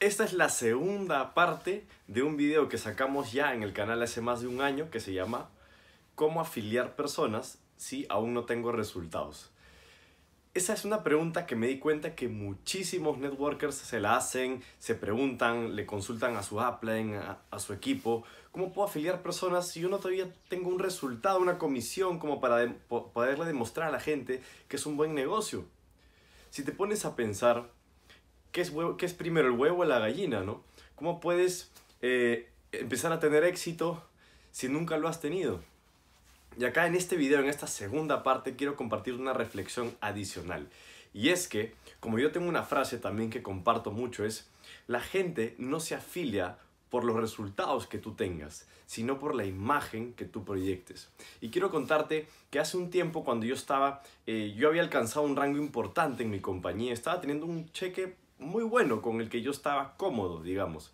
Esta es la segunda parte de un video que sacamos ya en el canal hace más de un año que se llama ¿Cómo afiliar personas si aún no tengo resultados? Esa es una pregunta que me di cuenta que muchísimos networkers se la hacen, se preguntan, le consultan a su upline, a, su equipo, ¿cómo puedo afiliar personas si yo no todavía tengo un resultado, una comisión como para poderle demostrar a la gente que es un buen negocio? si te pones a pensar, ¿qué es, primero el huevo o la gallina, no? ¿Cómo puedes eh, empezar a tener éxito si nunca lo has tenido? Y acá en este video, en esta segunda parte, quiero compartir una reflexión adicional. Y es que, como yo tengo una frase también que comparto mucho, es la gente no se afilia por los resultados que tú tengas, sino por la imagen que tú proyectes. Y quiero contarte que hace un tiempo cuando yo estaba, eh, yo había alcanzado un rango importante en mi compañía, estaba teniendo un cheque muy bueno con el que yo estaba cómodo, digamos.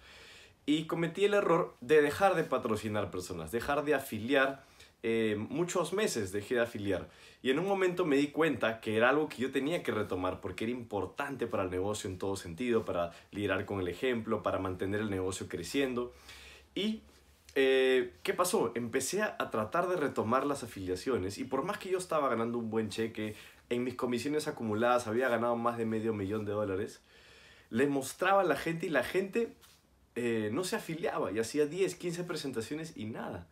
Y cometí el error de dejar de patrocinar personas, dejar de afiliar eh, muchos meses dejé de afiliar y en un momento me di cuenta que era algo que yo tenía que retomar porque era importante para el negocio en todo sentido, para liderar con el ejemplo, para mantener el negocio creciendo. Y, eh, ¿qué pasó? Empecé a, tratar de retomar las afiliaciones y por más que yo estaba ganando un buen cheque, en mis comisiones acumuladas había ganado más de medio millón de dólares, le mostraba a la gente y la gente eh, no se afiliaba y hacía 10, 15 presentaciones y nada.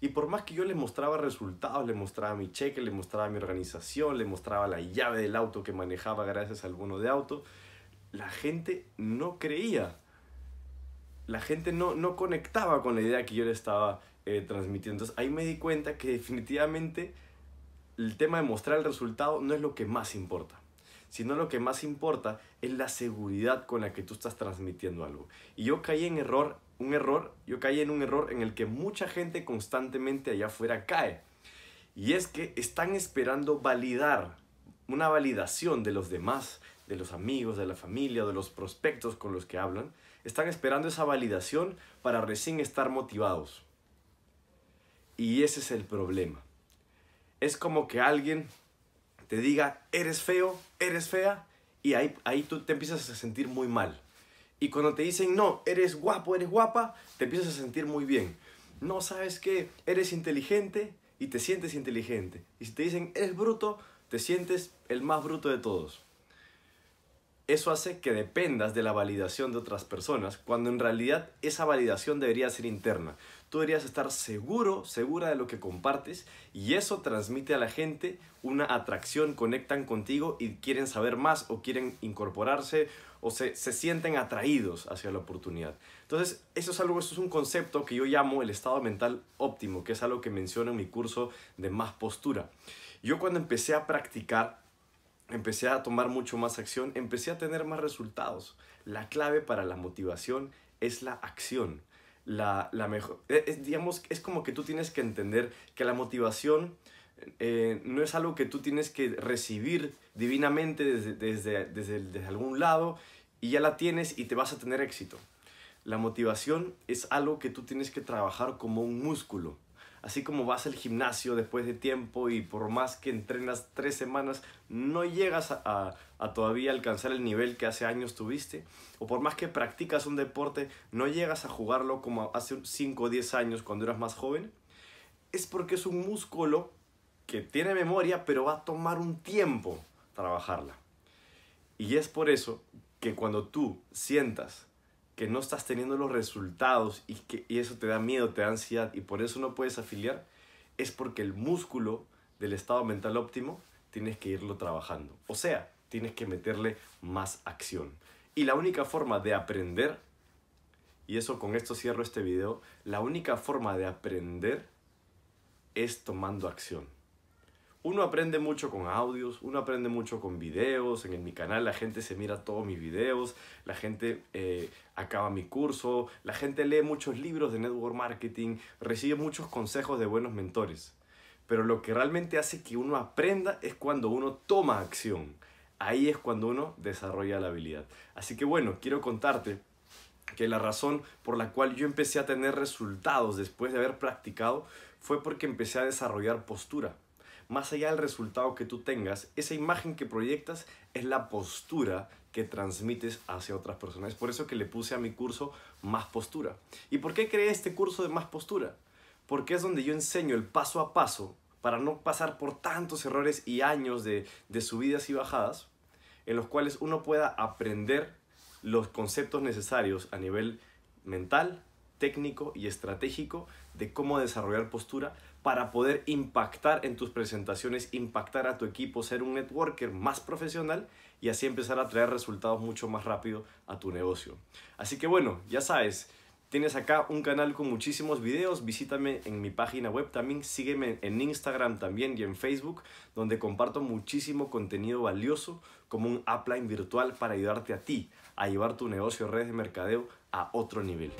Y por más que yo le mostraba resultados, le mostraba mi cheque, le mostraba mi organización, le mostraba la llave del auto que manejaba gracias al bono de auto, la gente no creía. La gente no, conectaba con la idea que yo le estaba eh, transmitiendo. Entonces ahí me di cuenta que definitivamente el tema de mostrar el resultado no es lo que más importa sino lo que más importa es la seguridad con la que tú estás transmitiendo algo. Y yo caí en error, un error, yo caí en un error en el que mucha gente constantemente allá afuera cae. Y es que están esperando validar, una validación de los demás, de los amigos, de la familia, de los prospectos con los que hablan. Están esperando esa validación para recién estar motivados. Y ese es el problema. Es como que alguien te diga, eres feo, eres fea, y ahí, ahí tú te empiezas a sentir muy mal. Y cuando te dicen, no, eres guapo, eres guapa, te empiezas a sentir muy bien. No sabes que eres inteligente y te sientes inteligente. Y si te dicen, eres bruto, te sientes el más bruto de todos eso hace que dependas de la validación de otras personas, cuando en realidad esa validación debería ser interna. Tú deberías estar seguro, segura de lo que compartes y eso transmite a la gente una atracción, conectan contigo y quieren saber más o quieren incorporarse o se, sienten atraídos hacia la oportunidad. Entonces, eso es algo, eso es un concepto que yo llamo el estado mental óptimo, que es algo que menciono en mi curso de más postura. Yo cuando empecé a practicar empecé a tomar mucho más acción, empecé a tener más resultados. La clave para la motivación es la acción. La, la mejor, e, es, como que tú tienes que entender que la motivación eh, no es algo que tú tienes que recibir divinamente desde, desde algún lado y ya la tienes y te vas a tener éxito. La motivación es algo que tú tienes que trabajar como un músculo Así como vas al gimnasio después de tiempo y por más que entrenas tres semanas, no llegas a, todavía alcanzar el nivel que hace años tuviste. O por más que practicas un deporte, no llegas a jugarlo como hace 5 o 10 años cuando eras más joven. Es porque es un músculo que tiene memoria, pero va a tomar un tiempo trabajarla. Y es por eso que cuando tú sientas que no estás teniendo los resultados y, que, eso te da miedo, te da ansiedad y por eso no puedes afiliar, es porque el músculo del estado mental óptimo tienes que irlo trabajando. O sea, tienes que meterle más acción. Y la única forma de aprender, y eso con esto cierro este video, la única forma de aprender es tomando acción uno aprende mucho con audios, uno aprende mucho con videos. En, mi canal la gente se mira todos mis videos, la gente eh, acaba mi curso, la gente lee muchos libros de network marketing, recibe muchos consejos de buenos mentores. Pero lo que realmente hace que uno aprenda es cuando uno toma acción. Ahí es cuando uno desarrolla la habilidad. Así que bueno, quiero contarte que la razón por la cual yo empecé a tener resultados después de haber practicado fue porque empecé a desarrollar postura más allá del resultado que tú tengas, esa imagen que proyectas es la postura que transmites hacia otras personas. Es por eso que le puse a mi curso Más Postura. ¿Y por qué creé este curso de Más Postura? Porque es donde yo enseño el paso a paso para no pasar por tantos errores y años de, de subidas y bajadas, en los cuales uno pueda aprender los conceptos necesarios a nivel mental, técnico y estratégico de cómo desarrollar postura para poder impactar en tus presentaciones, impactar a tu equipo, ser un networker más profesional y así empezar a traer resultados mucho más rápido a tu negocio. Así que bueno, ya sabes, tienes acá un canal con muchísimos videos, visítame en mi página web también, sígueme en Instagram también y en Facebook, donde comparto muchísimo contenido valioso como un upline virtual para ayudarte a ti a llevar tu negocio de redes de mercadeo a otro nivel.